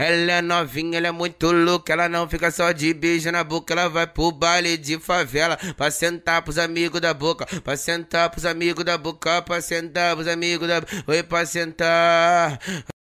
Ela é novinha, ela é muito louca, ela não fica só de beijo na boca, ela vai pro baile de favela, pra sentar pros amigos da boca, pra sentar pros amigos da boca, pra sentar pros amigos da boca, oi pra sentar.